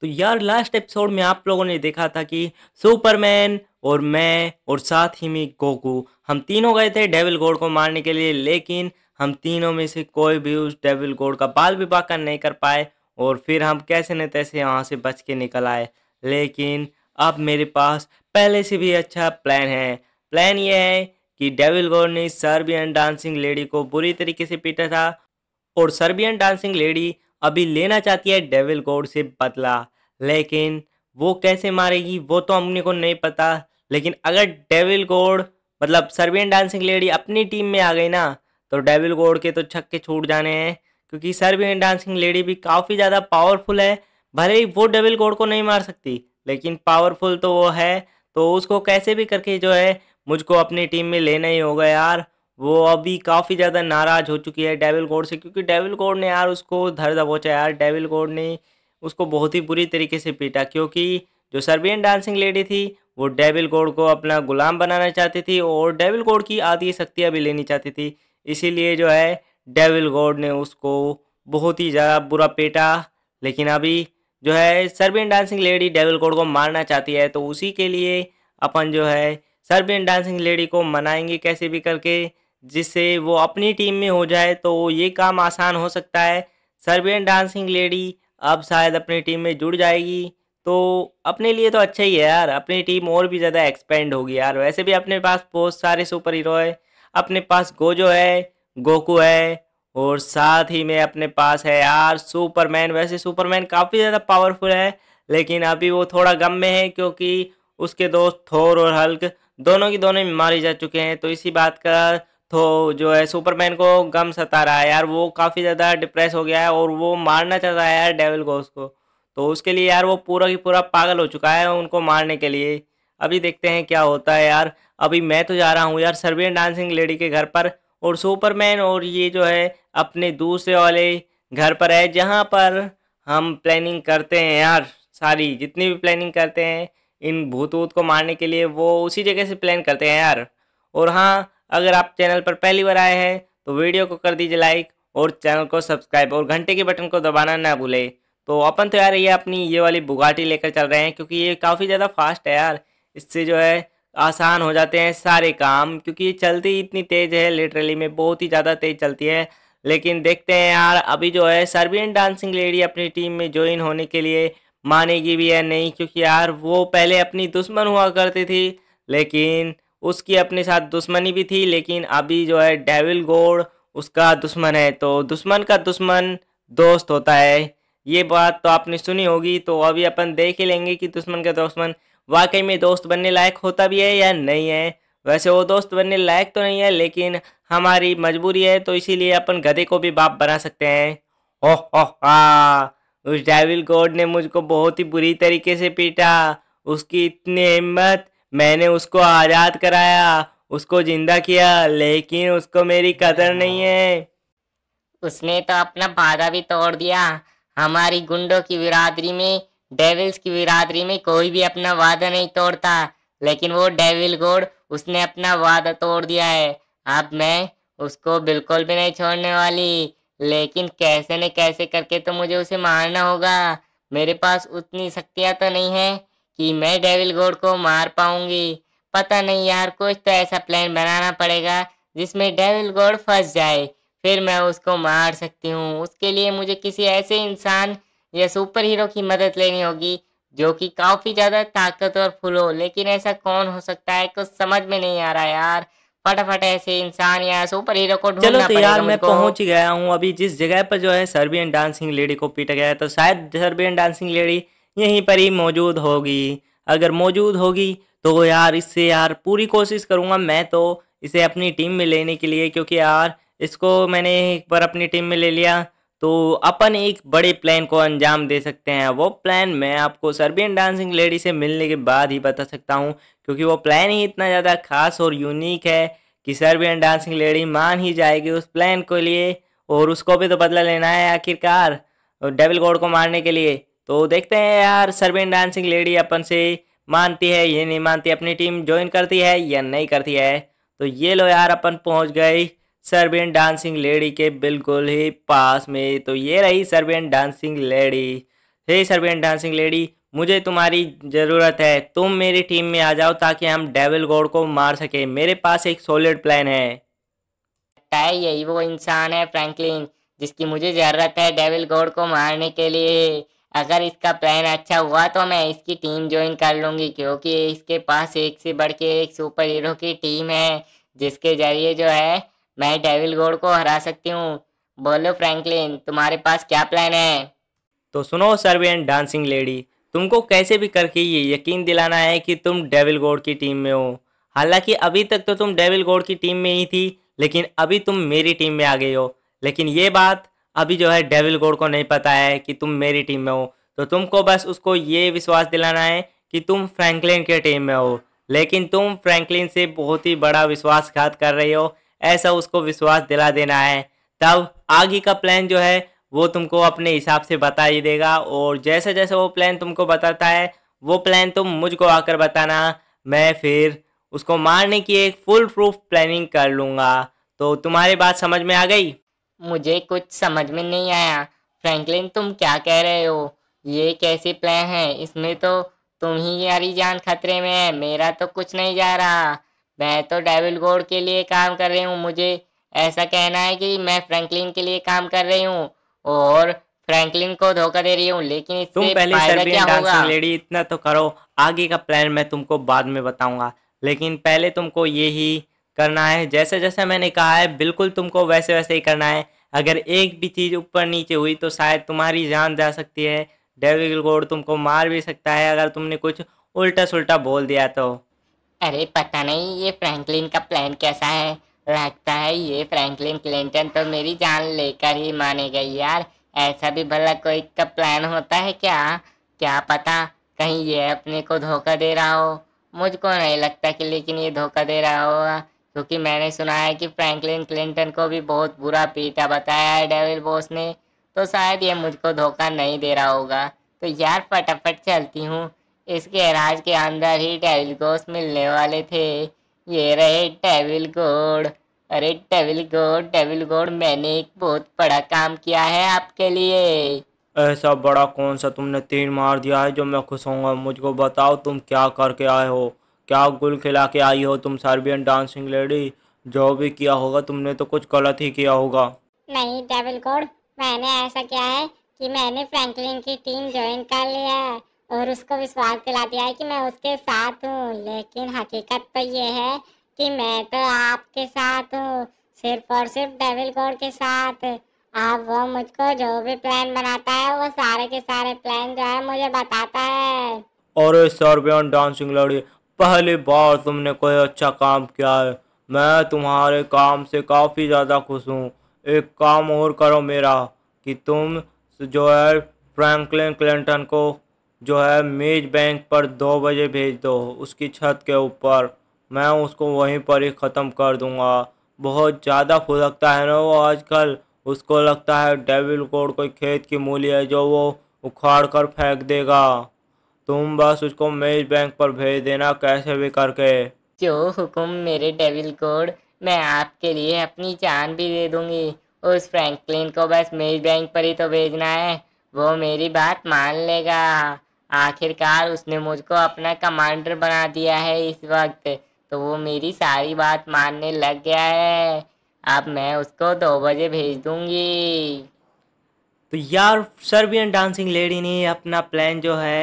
तो यार last episode में आप लोगों ने देखा था कि सुपरमैन और मैं और साथ ही में गोकू हम तीनों गए थे डेविल गोड को मारने के लिए लेकिन हम तीनों में से कोई भी उस डेविल गोड का बाल विवाह कर नहीं कर पाए और फिर हम कैसे न तैसे वहाँ से बच के निकल आए लेकिन अब मेरे पास पहले से भी अच्छा प्लान है प्लान ये है कि डेविल गोड ने सर्बियन डांसिंग लेडी को बुरी तरीके से पीटा था और सर्बियन डांसिंग लेडी अभी लेना चाहती है डेविल गोड से बदला लेकिन वो कैसे मारेगी वो तो हमने को नहीं पता लेकिन अगर डेविल गोड मतलब सर्बियन डांसिंग लेडी अपनी टीम में आ गई ना तो डेविल गोड के तो छक्के छूट जाने हैं क्योंकि सर्बियन डांसिंग लेडी भी काफ़ी ज़्यादा पावरफुल है भले ही वो डेविल गोड को नहीं मार सकती लेकिन पावरफुल तो वो है तो उसको कैसे भी करके जो है मुझको अपनी टीम में लेना ही होगा यार वो अभी काफ़ी ज़्यादा नाराज़ हो चुकी है डेविल कोड से क्योंकि डेविल कोड ने यार उसको धर दबोचा यार डेविल कोड ने उसको बहुत ही बुरी तरीके से पीटा क्योंकि जो सर्बियन डांसिंग लेडी थी वो डेविल कोड को अपना गुलाम बनाना चाहती थी और डेविल कोड की आधी शक्तियाँ भी लेनी चाहती थी इसीलिए जो है डेविल गोड ने उसको बहुत ही ज़्यादा बुरा पेटा लेकिन अभी जो है Serbian dancing lady devil code को मारना चाहती है तो उसी के लिए अपन जो है सर्बियन डांसिंग लेडी को मनाएंगे कैसे भी करके जिससे वो अपनी टीम में हो जाए तो ये काम आसान हो सकता है सर्बियन डांसिंग लेडी अब शायद अपनी टीम में जुड़ जाएगी तो अपने लिए तो अच्छा ही है यार अपनी टीम और भी ज़्यादा एक्सपेंड होगी यार वैसे भी अपने पास बहुत सारे सुपर हीरो है अपने पास गोजो है गोकू है और साथ ही में अपने पास है यार सुपरमैन वैसे सुपरमैन काफ़ी ज़्यादा पावरफुल है लेकिन अभी वो थोड़ा गम में है क्योंकि उसके दोस्त थोर और हल्क दोनों की दोनों मारे जा चुके हैं तो इसी बात का तो जो है सुपरमैन को गम सता रहा है यार वो काफ़ी ज़्यादा डिप्रेस हो गया है और वो मारना चाहता है यार डेविल को उसको तो उसके लिए यार वो पूरा की पूरा पागल हो चुका है उनको मारने के लिए अभी देखते हैं क्या होता है यार अभी मैं तो जा रहा हूँ यार सर्बियन डांसिंग लेडी के घर पर और सुपरमैन और ये जो है अपने दूसरे वाले घर पर है जहाँ पर हम प्लानिंग करते हैं यार सारी जितनी भी प्लानिंग करते हैं इन भूत वूत को मारने के लिए वो उसी जगह से प्लान करते हैं यार और हाँ अगर आप चैनल पर पहली बार आए हैं तो वीडियो को कर दीजिए लाइक और चैनल को सब्सक्राइब और घंटे के बटन को दबाना ना भूले तो अपन तो यार ये अपनी ये वाली बुगाटी लेकर चल रहे हैं क्योंकि ये काफ़ी ज़्यादा फास्ट है यार इससे जो है आसान हो जाते हैं सारे काम क्योंकि ये चलती इतनी तेज़ है लिटरली में बहुत ही ज़्यादा तेज़ चलती है लेकिन देखते हैं यार अभी जो है सर्बियन डांसिंग लेडी अपनी टीम में ज्वाइन होने के लिए मानेगी भी या नहीं क्योंकि यार वो पहले अपनी दुश्मन हुआ करती थी लेकिन उसकी अपने साथ दुश्मनी भी थी लेकिन अभी जो है डेविल गोड उसका दुश्मन है तो दुश्मन का दुश्मन दोस्त होता है ये बात तो आपने सुनी होगी तो अभी अपन देख ही लेंगे कि दुश्मन का दुश्मन वाकई में दोस्त बनने लायक होता भी है या नहीं है वैसे वो दोस्त बनने लायक तो नहीं है लेकिन हमारी मजबूरी है तो इसीलिए अपन गधे को भी बाप बना सकते हैं ओह ओह आ उस डेविल गोड ने मुझको बहुत ही बुरी तरीके से पीटा उसकी इतनी हिम्मत मैंने उसको आज़ाद कराया उसको ज़िंदा किया लेकिन उसको मेरी कदर नहीं है उसने तो अपना वादा भी तोड़ दिया हमारी गुंडों की बिरादरी में डेविल्स की बिरादरी में कोई भी अपना वादा नहीं तोड़ता लेकिन वो डेविल गोड उसने अपना वादा तोड़ दिया है अब मैं उसको बिल्कुल भी नहीं छोड़ने वाली लेकिन कैसे न कैसे करके तो मुझे उसे मारना होगा मेरे पास उतनी शक्तियाँ तो नहीं है कि मैं डेविल गोड को मार पाऊंगी पता नहीं यार कुछ तो ऐसा प्लान बनाना पड़ेगा जिसमें डेविल गोड फंस जाए फिर मैं उसको मार सकती हूँ उसके लिए मुझे किसी ऐसे इंसान या सुपर हीरो की मदद लेनी होगी जो कि काफ़ी ज़्यादा ताकतवर फुल हो लेकिन ऐसा कौन हो सकता है कुछ समझ में नहीं आ रहा यार फटाफट ऐसे इंसान या सुपर हीरो को चलो तो यार मैं पहुंच गया हूँ अभी जिस जगह पर जो है सर्बियन डांसिंग लेडी को पीटा गया है तो शायद सर्बियन डांसिंग लेडी यहीं पर ही मौजूद होगी अगर मौजूद होगी तो यार इससे यार पूरी कोशिश करूँगा मैं तो इसे अपनी टीम में लेने के लिए क्योंकि यार इसको मैंने एक बार अपनी टीम में ले लिया तो अपन एक बड़े प्लान को अंजाम दे सकते हैं वो प्लान मैं आपको सर्बियन डांसिंग लेडी से मिलने के बाद ही बता सकता हूँ क्योंकि वो प्लान ही इतना ज़्यादा खास और यूनिक है कि सर्बियन डांसिंग लेडी मान ही जाएगी उस प्लान के लिए और उसको भी तो बदला लेना है आखिरकार डेविल गोड को मारने के लिए तो देखते हैं यार सर्विन डांसिंग लेडी अपन से मानती है ये नहीं मानती अपनी टीम ज्वाइन करती है या नहीं करती है तो ये लो यार अपन पहुंच गए सरबिन डांसिंग लेडी के बिल्कुल ही पास में तो ये रही Serbian dancing lady hey Serbian dancing lady मुझे तुम्हारी ज़रूरत है तुम मेरी टीम में आ जाओ ताकि हम डेविल गोड को मार सकें मेरे पास एक सॉलिड प्लान है है यही वो इंसान है फ्रैंकलिन जिसकी मुझे ज़रूरत है डेविल गोड को मारने के लिए अगर इसका प्लान अच्छा हुआ तो मैं इसकी टीम ज्वाइन कर लूँगी क्योंकि इसके पास एक से बढ़ के एक सुपर हीरो की टीम है जिसके जरिए जो है मैं डेविल गोड को हरा सकती हूँ बोलो फ्रैंकलिन तुम्हारे पास क्या प्लान है तो सुनो सर्वियन डांसिंग लेडी तुमको कैसे भी करके ये यकीन दिलाना है कि तुम डेविल गोड की टीम में हो हालांकि अभी तक तो तुम डेविल गोड की टीम में ही थी लेकिन अभी तुम मेरी टीम में आ गई हो लेकिन ये बात अभी जो है डेविल गोड को नहीं पता है कि तुम मेरी टीम में हो तो तुमको बस उसको ये विश्वास दिलाना है कि तुम फ्रैंकलिन के टीम में हो लेकिन तुम फ्रैंकलिन से बहुत ही बड़ा विश्वासघात कर रही हो ऐसा उसको विश्वास दिला देना है तब आगे का प्लान जो है वो तुमको अपने हिसाब से बता ही देगा और जैसे जैसे वो प्लान तुमको बताता है वो प्लान तुम मुझको आकर बताना मैं फिर उसको मारने की एक फुल प्रूफ प्लानिंग कर लूँगा तो तुम्हारी बात समझ में आ गई मुझे कुछ समझ में नहीं आया फ्रैंकलिन तुम क्या कह रहे हो ये कैसी प्लान है इसमें तो तुम ही यारी जान खतरे में है मेरा तो कुछ नहीं जा रहा मैं तो डेविल गोड के लिए काम कर रही हूँ मुझे ऐसा कहना है कि मैं फ्रैंकलिन के लिए काम कर रही हूँ और फ्रैंकलिन को धोखा दे रही हूँ लेकिन तुम पहले सर्बियन डांसिंग लेडी इतना तो करो आगे का प्लान मैं तुमको बाद में बताऊंगा लेकिन पहले तुमको ये ही करना है जैसे जैसे मैंने कहा है बिल्कुल तुमको वैसे वैसे ही करना है अगर एक भी चीज़ ऊपर नीचे हुई तो शायद तुम्हारी जान जा सकती है डेविल गोड तुमको मार भी सकता है अगर तुमने कुछ उल्टा सुल्टा बोल दिया तो अरे पता नहीं ये फ्रैंकलिन का प्लान कैसा है लगता है ये फ्रैंकलिन क्लिंटन तो मेरी जान लेकर ही माने गई यार ऐसा भी भला कोई का प्लान होता है क्या क्या पता कहीं ये अपने को धोखा दे रहा हो मुझको नहीं लगता कि लेकिन ये धोखा दे रहा होगा क्योंकि मैंने सुना है कि फ्रैंकलिन क्लिंटन को भी बहुत बुरा पीटा बताया है डेविल बोस ने तो शायद ये मुझको धोखा नहीं दे रहा होगा तो यार फटाफट चलती हूँ इस गैराज के अंदर ही डेविल गोस मिलने वाले थे ये रहे डेविल गोड अरे डेविल गोड डेविल गोड मैंने एक बहुत बड़ा काम किया है आपके लिए ऐसा बड़ा कौन सा तुमने तीन मार दिया है जो मैं खुश होऊंगा मुझको बताओ तुम क्या करके आए हो क्या गुल खिला के आई हो तुम सर्बियन डांसिंग लेडी जो भी किया होगा तुमने तो कुछ गलत ही किया होगा नहीं डेविल कोड मैंने ऐसा किया है कि मैंने फ्रैंकलिन की टीम ज्वाइन कर लिया है और उसको विश्वास दिला दिया है कि मैं उसके साथ हूँ लेकिन हकीकत तो ये है कि मैं तो आपके साथ हूँ सिर्फ और सिर्फ डेविल कोड के साथ अब वो मुझको जो भी प्लान बनाता है वो सारे के सारे प्लान जो है मुझे बताता है और सर्बियन डांसिंग लड़ी पहली बार तुमने कोई अच्छा काम किया है मैं तुम्हारे काम से काफ़ी ज़्यादा खुश हूँ एक काम और करो मेरा कि तुम जो है फ्रैंकलिन क्लिंटन को जो है मेज बैंक पर दो बजे भेज दो उसकी छत के ऊपर मैं उसको वहीं पर ही ख़त्म कर दूंगा बहुत ज़्यादा फुदकता है ना वो आजकल उसको लगता है डेविल कोड कोई खेत की मूली है जो वो उखाड़ कर फेंक देगा तुम बस उसको मेज बैंक पर भेज देना कैसे भी करके जो हुक्म मेरे डेविल कोड मैं आपके लिए अपनी जान भी दे दूंगी उस फ्रैंकलिन को बस मेज बैंक पर ही तो भेजना है वो मेरी बात मान लेगा आखिरकार उसने मुझको अपना कमांडर बना दिया है इस वक्त तो वो मेरी सारी बात मानने लग गया है अब मैं उसको दो बजे भेज दूंगी तो यार सर्बियन डांसिंग लेडी ने अपना प्लान जो है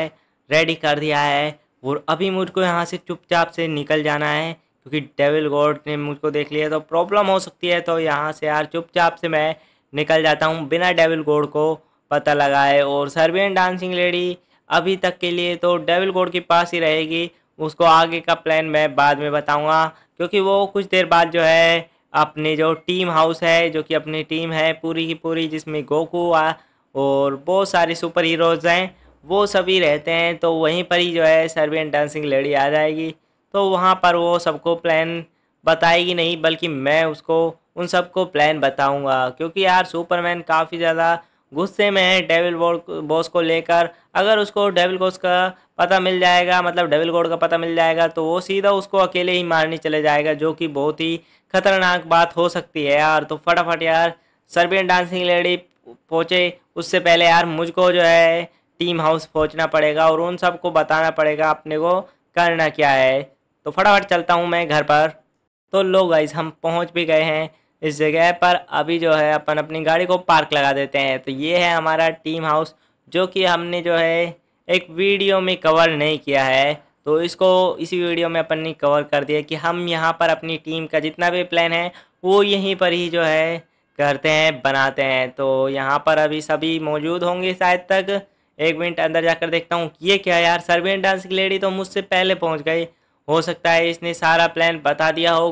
रेडी कर दिया है और अभी मुझको यहाँ से चुपचाप से निकल जाना है क्योंकि डेविल गॉड ने मुझको देख लिया तो प्रॉब्लम हो सकती है तो यहाँ से यार चुपचाप से मैं निकल जाता हूँ बिना डेविल गोड को पता लगाए और सर्बियन डांसिंग लेडी अभी तक के लिए तो डेविल गोड के पास ही रहेगी उसको आगे का प्लान मैं बाद में बताऊँगा क्योंकि वो कुछ देर बाद जो है अपनी जो टीम हाउस है जो कि अपनी टीम है पूरी की पूरी जिसमें गोकू और बहुत सारे सुपर हीरोज़ हैं वो सभी रहते हैं तो वहीं पर ही जो है सर्बियन डांसिंग लेडी आ जाएगी तो वहाँ पर वो सबको प्लान बताएगी नहीं बल्कि मैं उसको उन सबको प्लान बताऊंगा क्योंकि यार सुपरमैन काफ़ी ज़्यादा गुस्से में है डेविल बॉस को लेकर अगर उसको डेविल बॉस का पता मिल जाएगा मतलब डेविल गोड का पता मिल जाएगा तो वो सीधा उसको अकेले ही मारने चले जाएगा जो कि बहुत ही खतरनाक बात हो सकती है यार तो फटाफट यार सर्बियन डांसिंग लेडी पहुँचे उससे पहले यार मुझको जो है टीम हाउस पहुंचना पड़ेगा और उन सबको बताना पड़ेगा अपने को करना क्या है तो फटाफट चलता हूँ मैं घर पर तो लो गाइज हम पहुँच भी गए हैं इस जगह पर अभी जो है अपन अपनी गाड़ी को पार्क लगा देते हैं तो ये है हमारा टीम हाउस जो कि हमने जो है एक वीडियो में कवर नहीं किया है तो इसको इसी वीडियो में अपन ने कवर कर दिया कि हम यहाँ पर अपनी टीम का जितना भी प्लान है वो यहीं पर ही जो है करते हैं बनाते हैं तो यहाँ पर अभी सभी मौजूद होंगे शायद तक एक मिनट अंदर जाकर देखता हूँ ये क्या यार सर्बियन डांस की लेडी तो मुझसे पहले पहुँच गई हो सकता है इसने सारा प्लान बता दिया हो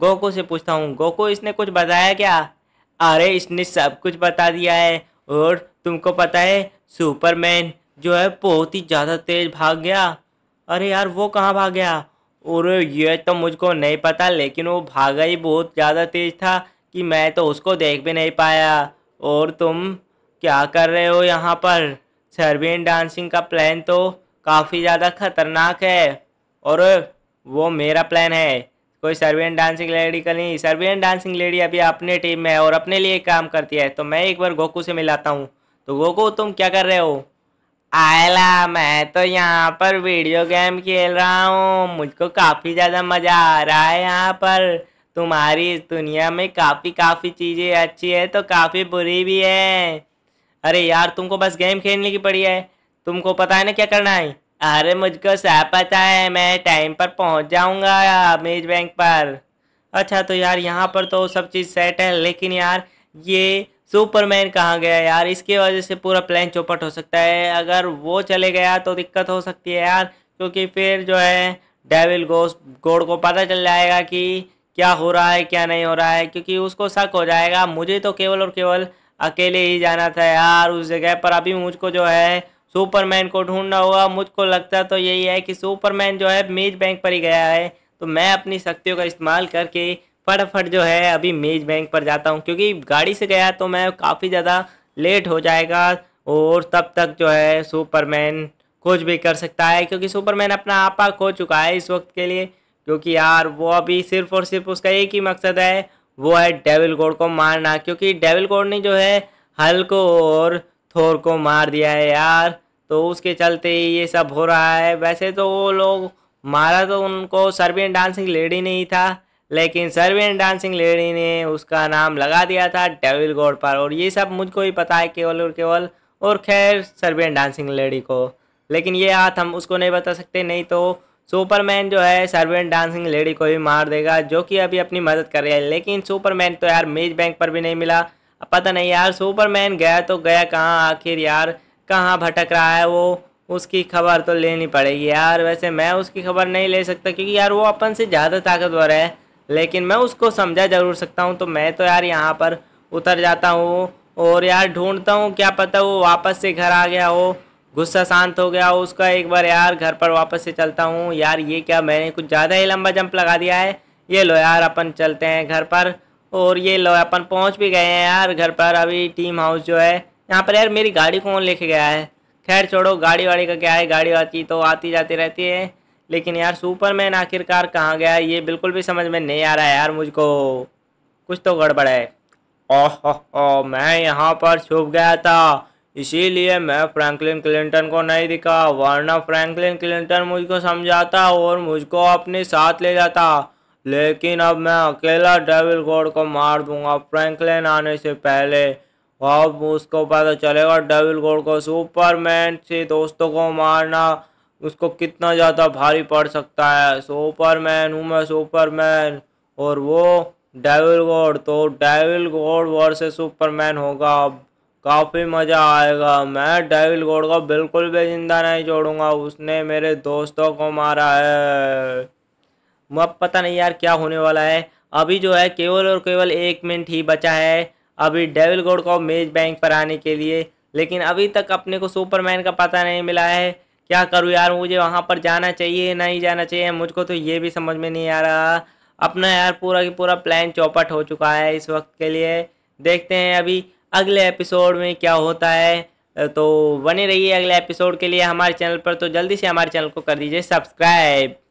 गोको से पूछता हूँ गोको इसने कुछ बताया क्या अरे इसने सब कुछ बता दिया है और तुमको पता है सुपरमैन जो है बहुत ही ज़्यादा तेज भाग गया अरे यार वो कहाँ भाग गया और ये तो मुझको नहीं पता लेकिन वो भागा ही बहुत ज़्यादा तेज था कि मैं तो उसको देख भी नहीं पाया और तुम क्या कर रहे हो यहाँ पर सर्बियन डांसिंग का प्लान तो काफ़ी ज़्यादा खतरनाक है और वो मेरा प्लान है कोई सर्बियन डांसिंग लेडी का नहीं सर्बियन डांसिंग लेडी अभी अपने टीम में है और अपने लिए काम करती है तो मैं एक बार गोकू से मिलाता हूँ तो गोकू तुम क्या कर रहे हो आयला मैं तो यहाँ पर वीडियो गेम खेल रहा हूँ मुझको काफ़ी ज़्यादा मज़ा आ रहा है यहाँ पर तुम्हारी इस दुनिया में काफ़ी काफ़ी चीज़ें अच्छी है तो काफ़ी बुरी भी है अरे यार तुमको बस गेम खेलने की पड़ी है तुमको पता है ना क्या करना है अरे मुझको सब पता है मैं टाइम पर पहुंच जाऊंगा मेज बैंक पर अच्छा तो यार यहाँ पर तो सब चीज़ सेट है लेकिन यार ये सुपरमैन कहाँ गया यार इसके वजह से पूरा प्लान चौपट हो सकता है अगर वो चले गया तो दिक्कत हो सकती है यार क्योंकि फिर जो है डेविल गोस गोड को पता चल जाएगा कि क्या हो रहा है क्या नहीं हो रहा है क्योंकि उसको शक हो जाएगा मुझे तो केवल और केवल अकेले ही जाना था यार उस जगह पर अभी मुझको जो है सुपरमैन को ढूंढना होगा मुझको लगता तो यही है कि सुपरमैन जो है मेज बैंक पर ही गया है तो मैं अपनी शक्तियों का इस्तेमाल करके फटाफट जो है अभी मेज बैंक पर जाता हूँ क्योंकि गाड़ी से गया तो मैं काफ़ी ज़्यादा लेट हो जाएगा और तब तक जो है सुपरमैन कुछ भी कर सकता है क्योंकि सुपरमैन अपना आपा खो चुका है इस वक्त के लिए क्योंकि यार वो अभी सिर्फ और सिर्फ उसका एक ही मकसद है वो है डेविल गोड को मारना क्योंकि डेविल गोड ने जो है हल्क और थोर को मार दिया है यार तो उसके चलते ये सब हो रहा है वैसे तो वो लोग मारा तो उनको सर्बियन डांसिंग लेडी नहीं था लेकिन सर्बियन डांसिंग लेडी ने उसका नाम लगा दिया था डेविल गोड पर और ये सब मुझको ही पता है केवल और केवल और खैर सर्बियन डांसिंग लेडी को लेकिन ये हाथ हम उसको नहीं बता सकते नहीं तो सुपरमैन जो है सर्वेंट डांसिंग लेडी को भी मार देगा जो कि अभी अपनी मदद कर रही है लेकिन सुपरमैन तो यार मेज बैंक पर भी नहीं मिला पता नहीं यार सुपरमैन गया तो गया कहाँ आखिर यार कहाँ भटक रहा है वो उसकी खबर तो लेनी पड़ेगी यार वैसे मैं उसकी खबर नहीं ले सकता क्योंकि यार वो अपन से ज़्यादा ताकतवर है लेकिन मैं उसको समझा ज़रूर सकता हूँ तो मैं तो यार यहाँ पर उतर जाता हूँ और यार ढूंढता हूँ क्या पता वो वापस से घर आ गया हो गुस्सा शांत हो गया उसका एक बार यार घर पर वापस से चलता हूँ यार ये क्या मैंने कुछ ज़्यादा ही लंबा जंप लगा दिया है ये लो यार अपन चलते हैं घर पर और ये लो अपन पहुँच भी गए हैं यार घर पर अभी टीम हाउस जो है यहाँ पर यार मेरी गाड़ी कौन लेके गया है खैर छोड़ो गाड़ी वाड़ी का क्या है गाड़ी आती तो आती जाती रहती है लेकिन यार सुपरमैन आखिरकार कहाँ गया ये बिल्कुल भी समझ में नहीं आ रहा है यार मुझको कुछ तो गड़बड़ है ओह हो मैं यहाँ पर छुप गया था इसीलिए मैं फ्रैंकलिन क्लिंटन को नहीं दिखा वरना फ्रैंकलिन क्लिंटन मुझको समझाता और मुझको अपने साथ ले जाता लेकिन अब मैं अकेला डेविल गोड को मार दूंगा फ्रैंकलिन आने से पहले अब उसको पता चलेगा डेविल गोड को सुपरमैन से दोस्तों को मारना उसको कितना ज़्यादा भारी पड़ सकता है सुपरमैन हूँ मैं सुपरमैन और वो डेविल गोड तो डेविल गोड वर्सेस सुपरमैन होगा अब काफ़ी मज़ा आएगा मैं डेविल गोड को बिल्कुल भी जिंदा नहीं छोड़ूंगा उसने मेरे दोस्तों को मारा है मैं पता नहीं यार क्या होने वाला है अभी जो है केवल और केवल एक मिनट ही बचा है अभी डेविल गोड को मेज बैंक पर आने के लिए लेकिन अभी तक अपने को सुपरमैन का पता नहीं मिला है क्या करूँ यार मुझे वहाँ पर जाना चाहिए नहीं जाना चाहिए मुझको तो ये भी समझ में नहीं आ रहा अपना यार पूरा की पूरा प्लान चौपट हो चुका है इस वक्त के लिए देखते हैं अभी अगले एपिसोड में क्या होता है तो बने रहिए अगले एपिसोड के लिए हमारे चैनल पर तो जल्दी से हमारे चैनल को कर दीजिए सब्सक्राइब